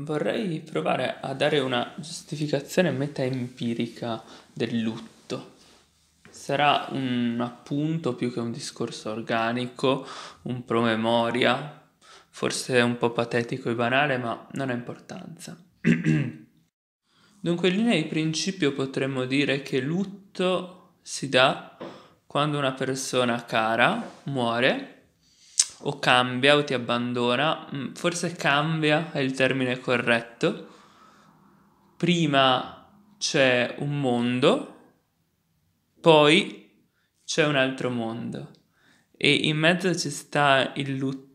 Vorrei provare a dare una giustificazione metaempirica del lutto. Sarà un appunto più che un discorso organico, un promemoria, forse un po' patetico e banale, ma non ha importanza. Dunque, in linea di principio potremmo dire che lutto si dà quando una persona cara muore o cambia o ti abbandona, mm, forse cambia è il termine corretto. Prima c'è un mondo, poi c'è un altro mondo e in mezzo ci sta il lutto.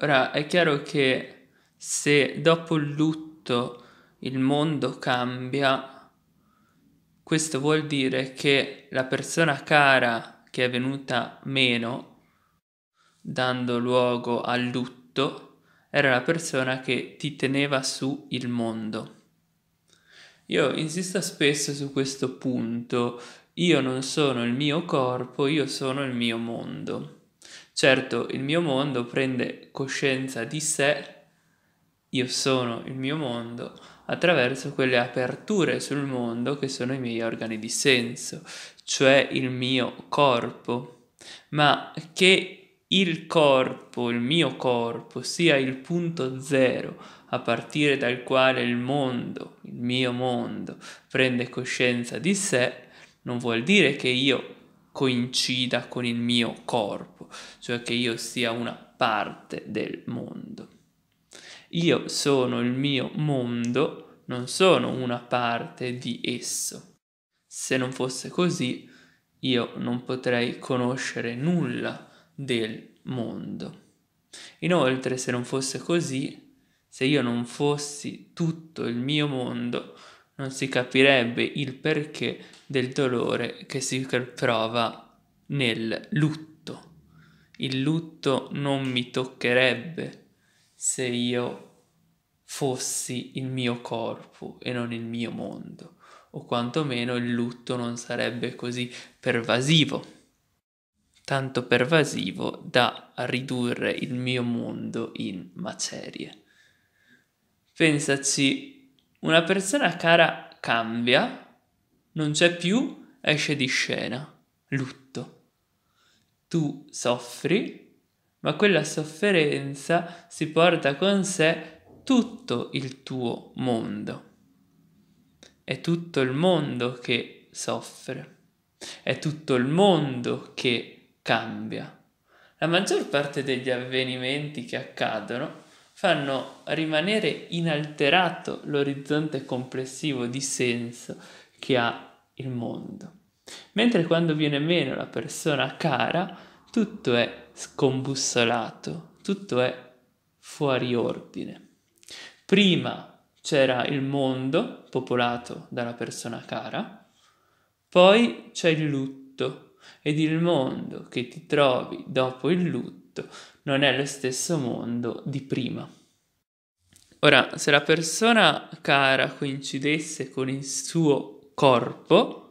Ora è chiaro che se dopo il lutto il mondo cambia, questo vuol dire che la persona cara che è venuta meno dando luogo al lutto, era la persona che ti teneva su il mondo. Io insisto spesso su questo punto, io non sono il mio corpo, io sono il mio mondo. Certo, il mio mondo prende coscienza di sé, io sono il mio mondo, attraverso quelle aperture sul mondo che sono i miei organi di senso, cioè il mio corpo, ma che il corpo, il mio corpo, sia il punto zero a partire dal quale il mondo, il mio mondo, prende coscienza di sé, non vuol dire che io coincida con il mio corpo, cioè che io sia una parte del mondo. Io sono il mio mondo, non sono una parte di esso. Se non fosse così, io non potrei conoscere nulla del mondo. Inoltre, se non fosse così, se io non fossi tutto il mio mondo, non si capirebbe il perché del dolore che si prova nel lutto. Il lutto non mi toccherebbe se io fossi il mio corpo e non il mio mondo, o quantomeno il lutto non sarebbe così pervasivo tanto pervasivo da ridurre il mio mondo in macerie. Pensaci, una persona cara cambia, non c'è più, esce di scena, lutto. Tu soffri, ma quella sofferenza si porta con sé tutto il tuo mondo. È tutto il mondo che soffre, è tutto il mondo che cambia. La maggior parte degli avvenimenti che accadono fanno rimanere inalterato l'orizzonte complessivo di senso che ha il mondo. Mentre quando viene meno la persona cara, tutto è scombussolato, tutto è fuori ordine. Prima c'era il mondo popolato dalla persona cara, poi c'è il lutto, ed il mondo che ti trovi dopo il lutto non è lo stesso mondo di prima. Ora, se la persona cara coincidesse con il suo corpo,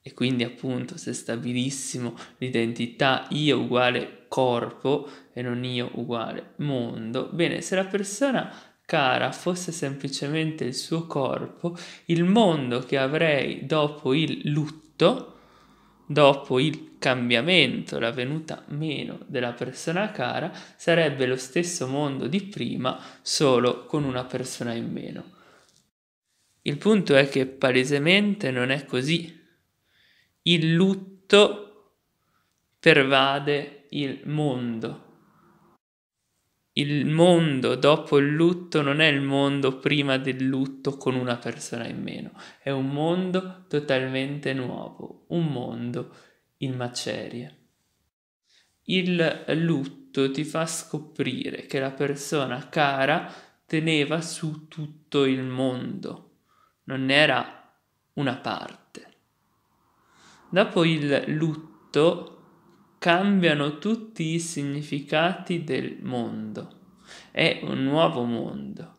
e quindi appunto se stabilissimo l'identità io uguale corpo e non io uguale mondo, bene, se la persona cara fosse semplicemente il suo corpo, il mondo che avrei dopo il lutto Dopo il cambiamento, la venuta meno della persona cara, sarebbe lo stesso mondo di prima, solo con una persona in meno. Il punto è che palesemente non è così. Il lutto pervade il mondo il mondo dopo il lutto non è il mondo prima del lutto con una persona in meno, è un mondo totalmente nuovo, un mondo in macerie. Il lutto ti fa scoprire che la persona cara teneva su tutto il mondo, non era una parte. Dopo il lutto cambiano tutti i significati del mondo. È un nuovo mondo.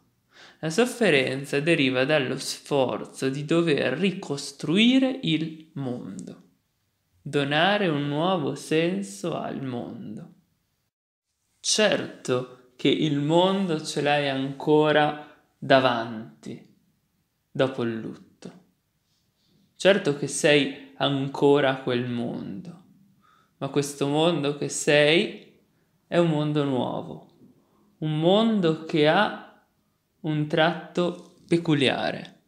La sofferenza deriva dallo sforzo di dover ricostruire il mondo, donare un nuovo senso al mondo. Certo che il mondo ce l'hai ancora davanti, dopo il lutto. Certo che sei ancora quel mondo ma questo mondo che sei è un mondo nuovo, un mondo che ha un tratto peculiare,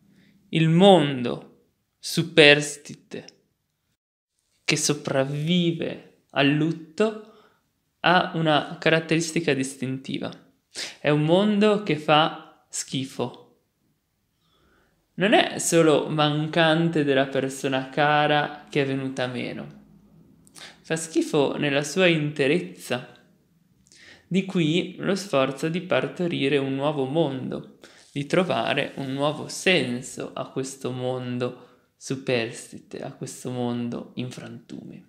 il mondo superstite che sopravvive al lutto ha una caratteristica distintiva. È un mondo che fa schifo. Non è solo mancante della persona cara che è venuta meno, fa schifo nella sua interezza. Di qui lo sforzo di partorire un nuovo mondo, di trovare un nuovo senso a questo mondo superstite, a questo mondo in frantume.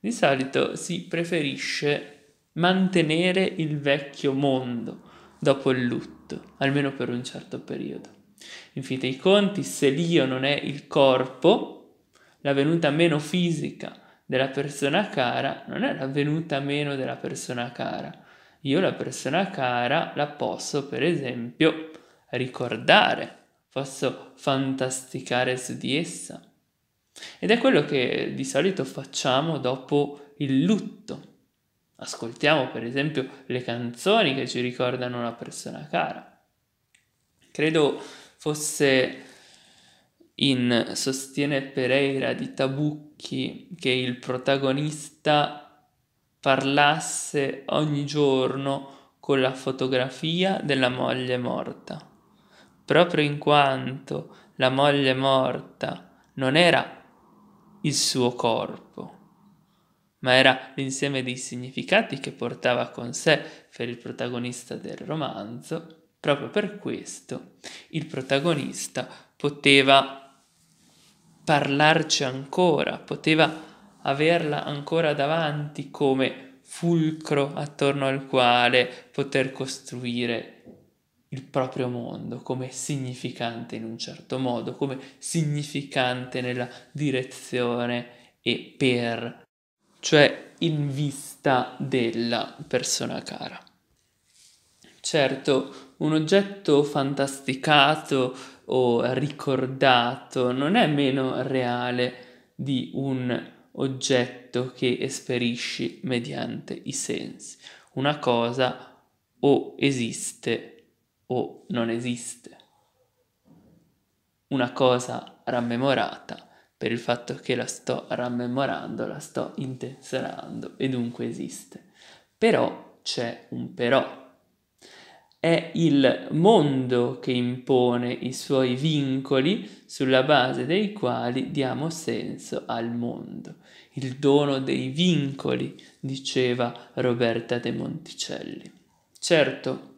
Di solito si preferisce mantenere il vecchio mondo dopo il lutto, almeno per un certo periodo. In fin dei conti, se l'io non è il corpo, la venuta meno fisica della persona cara non è la venuta meno della persona cara. Io la persona cara la posso, per esempio, ricordare, posso fantasticare su di essa. Ed è quello che di solito facciamo dopo il lutto. Ascoltiamo, per esempio, le canzoni che ci ricordano una persona cara. Credo fosse in Sostiene Pereira di Tabucco che, che il protagonista parlasse ogni giorno con la fotografia della moglie morta, proprio in quanto la moglie morta non era il suo corpo, ma era l'insieme dei significati che portava con sé per il protagonista del romanzo. Proprio per questo il protagonista poteva parlarci ancora, poteva averla ancora davanti come fulcro attorno al quale poter costruire il proprio mondo come significante in un certo modo, come significante nella direzione e per, cioè in vista della persona cara. Certo, un oggetto fantasticato o ricordato non è meno reale di un oggetto che esperisci mediante i sensi. Una cosa o esiste o non esiste. Una cosa rammemorata per il fatto che la sto rammemorando, la sto intenserando e dunque esiste. Però c'è un però è il mondo che impone i suoi vincoli sulla base dei quali diamo senso al mondo. Il dono dei vincoli, diceva Roberta De Monticelli. Certo,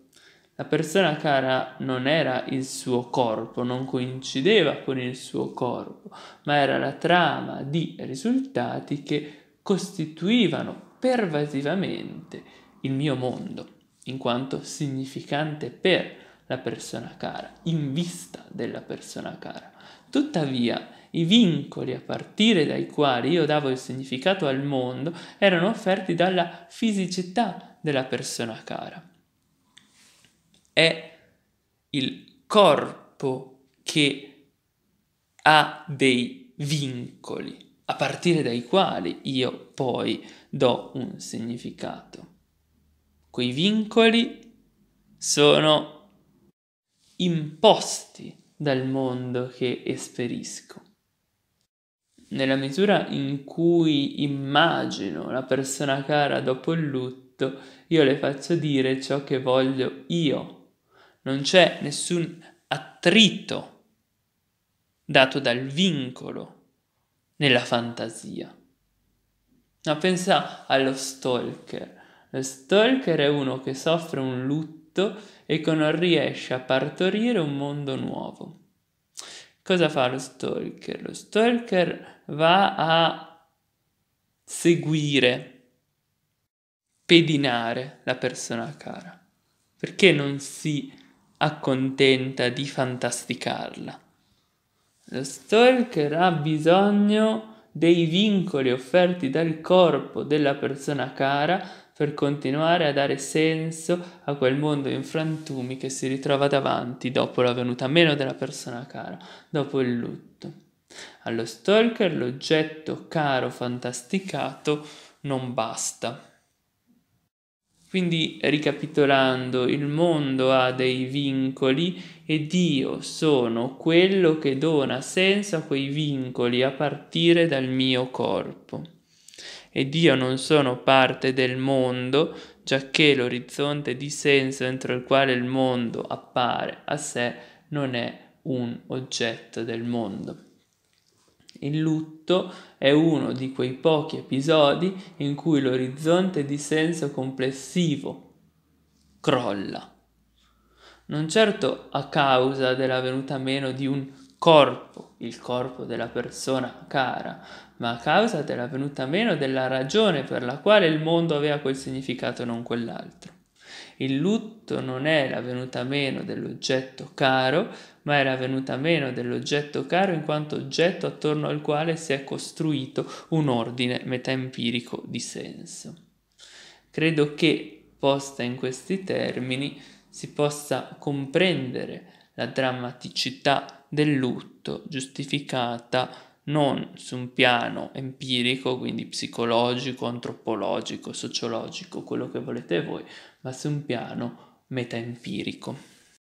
la persona cara non era il suo corpo, non coincideva con il suo corpo, ma era la trama di risultati che costituivano pervasivamente il mio mondo in quanto significante per la persona cara, in vista della persona cara. Tuttavia, i vincoli a partire dai quali io davo il significato al mondo erano offerti dalla fisicità della persona cara. È il corpo che ha dei vincoli a partire dai quali io poi do un significato quei vincoli sono imposti dal mondo che esperisco. Nella misura in cui immagino la persona cara dopo il lutto, io le faccio dire ciò che voglio io. Non c'è nessun attrito dato dal vincolo nella fantasia. Ma pensa allo stalker Stalker è uno che soffre un lutto e che non riesce a partorire un mondo nuovo. Cosa fa lo stalker? Lo stalker va a seguire, pedinare la persona cara. Perché non si accontenta di fantasticarla? Lo stalker ha bisogno dei vincoli offerti dal corpo della persona cara per continuare a dare senso a quel mondo in frantumi che si ritrova davanti dopo la venuta meno della persona cara, dopo il lutto. Allo stalker l'oggetto caro fantasticato non basta. Quindi, ricapitolando, il mondo ha dei vincoli ed io sono quello che dona senso a quei vincoli a partire dal mio corpo ed io non sono parte del mondo, giacché l'orizzonte di senso entro il quale il mondo appare a sé non è un oggetto del mondo. Il lutto è uno di quei pochi episodi in cui l'orizzonte di senso complessivo crolla. Non certo a causa della venuta meno di un corpo il corpo della persona cara, ma a causa della venuta meno della ragione per la quale il mondo aveva quel significato e non quell'altro. Il lutto non è la venuta meno dell'oggetto caro, ma è la venuta meno dell'oggetto caro in quanto oggetto attorno al quale si è costruito un ordine metaempirico di senso. Credo che, posta in questi termini, si possa comprendere la drammaticità del lutto giustificata non su un piano empirico, quindi psicologico, antropologico, sociologico, quello che volete voi, ma su un piano metaempirico.